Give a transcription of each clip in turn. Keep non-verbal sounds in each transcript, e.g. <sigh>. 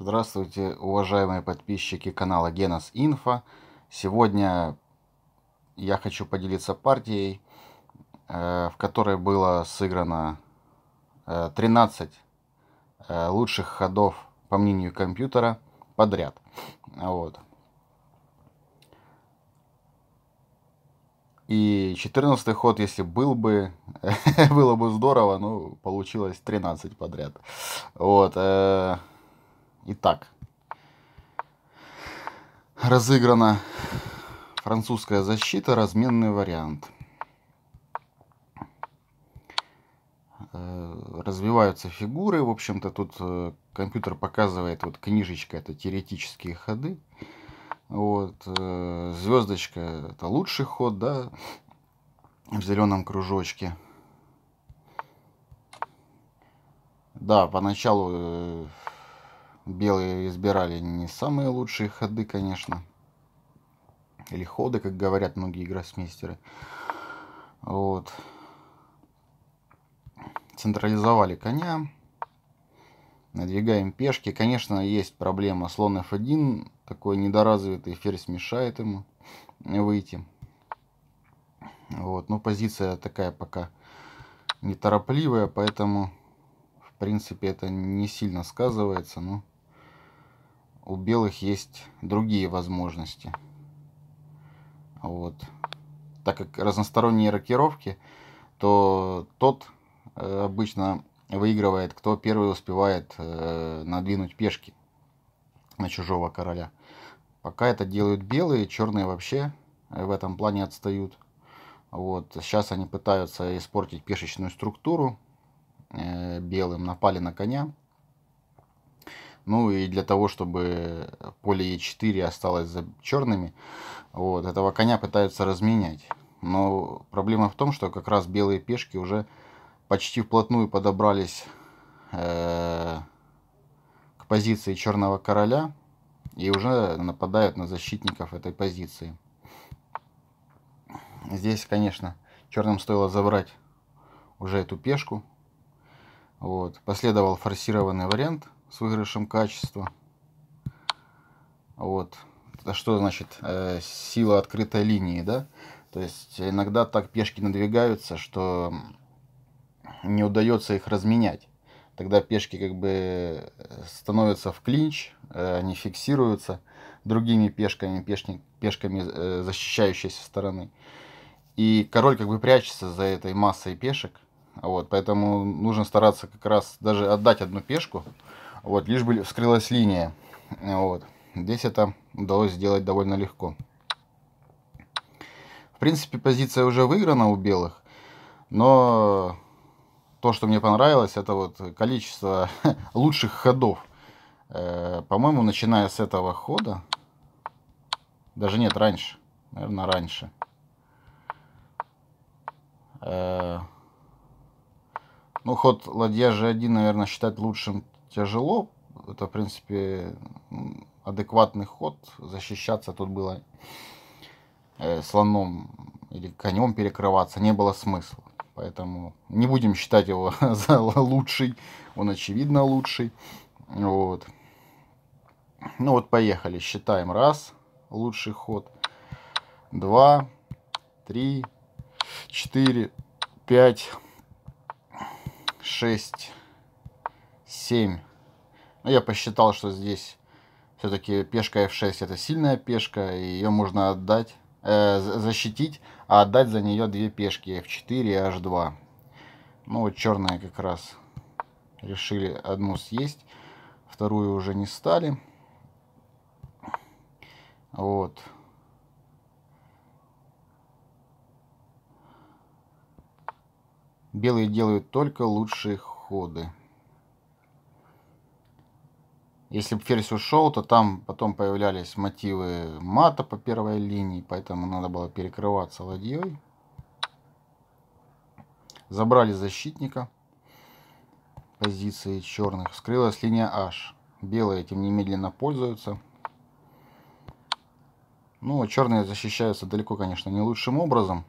Здравствуйте, уважаемые подписчики канала Genos Info. Сегодня я хочу поделиться партией, э, в которой было сыграно 13 э, э, лучших ходов, по мнению компьютера, подряд. Вот. И 14 ход, если был бы, <laughs> было бы здорово, но получилось 13 подряд. Вот. Итак, разыграна французская защита, разменный вариант. Э, развиваются фигуры, в общем-то тут э, компьютер показывает, вот книжечка это теоретические ходы. Вот, э, звездочка это лучший ход, да, в зеленом кружочке. Да, поначалу Белые избирали не самые лучшие ходы, конечно. Или ходы, как говорят многие гроссмейстеры. Вот. Централизовали коня. Надвигаем пешки. Конечно, есть проблема. Слон f1. Такой недоразвитый ферзь мешает ему выйти. Вот. Но позиция такая пока неторопливая, поэтому, в принципе, это не сильно сказывается. Но у белых есть другие возможности. Вот. Так как разносторонние рокировки, то тот э, обычно выигрывает, кто первый успевает э, надвинуть пешки на чужого короля. Пока это делают белые, черные вообще э, в этом плане отстают. Вот. Сейчас они пытаются испортить пешечную структуру белым. Напали на коня. Ну и для того, чтобы поле Е4 осталось за черными, вот, этого коня пытаются разменять. Но проблема в том, что как раз белые пешки уже почти вплотную подобрались э, к позиции черного короля и уже нападают на защитников этой позиции. Здесь, конечно, черным стоило забрать уже эту пешку. Вот. Последовал форсированный вариант – с выигрышем качества. Вот. Это что значит э, сила открытой линии, да? То есть иногда так пешки надвигаются, что не удается их разменять. Тогда пешки как бы э, становятся в клинч, э, они фиксируются другими пешками, пешни, пешками э, защищающейся стороны. И король как бы прячется за этой массой пешек. Вот, поэтому нужно стараться как раз даже отдать одну пешку, вот, лишь бы вскрылась линия. Вот. Здесь это удалось сделать довольно легко. В принципе, позиция уже выиграна у белых, но то, что мне понравилось, это вот количество <laughs> лучших ходов. Э, по-моему, начиная с этого хода, даже нет, раньше, наверное, раньше. Э, ну, ход ладья G1, наверное, считать лучшим тяжело. Это, в принципе, адекватный ход. Защищаться тут было э, слоном или конем перекрываться не было смысла. Поэтому не будем считать его <laughs> за лучший. Он, очевидно, лучший. Вот. Ну вот, поехали. Считаем. Раз. Лучший ход. Два. Три. Четыре. Пять. Шесть. 7. Ну, я посчитал, что здесь все-таки пешка f6 это сильная пешка, и ее можно отдать, э, защитить, а отдать за нее две пешки f4 и h2. Ну вот черные как раз решили одну съесть, вторую уже не стали. Вот. Белые делают только лучшие ходы. Если бы Ферзь ушел, то там потом появлялись мотивы мата по первой линии, поэтому надо было перекрываться ладьей. Забрали защитника позиции черных. Вскрылась линия H. Белые этим немедленно пользуются. Ну, а черные защищаются далеко, конечно, не лучшим образом.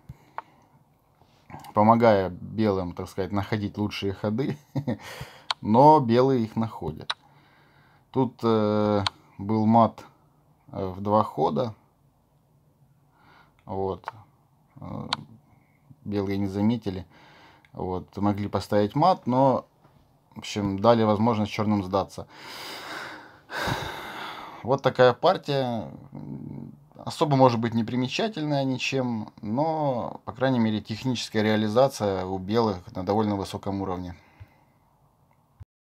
Помогая белым, так сказать, находить лучшие ходы. <laughs> Но белые их находят. Тут э, был мат э, в два хода. Вот. Э, белые не заметили. Вот. Могли поставить мат, но, в общем, дали возможность черным сдаться. Вот такая партия. Особо, может быть, не примечательная ничем, но, по крайней мере, техническая реализация у белых на довольно высоком уровне.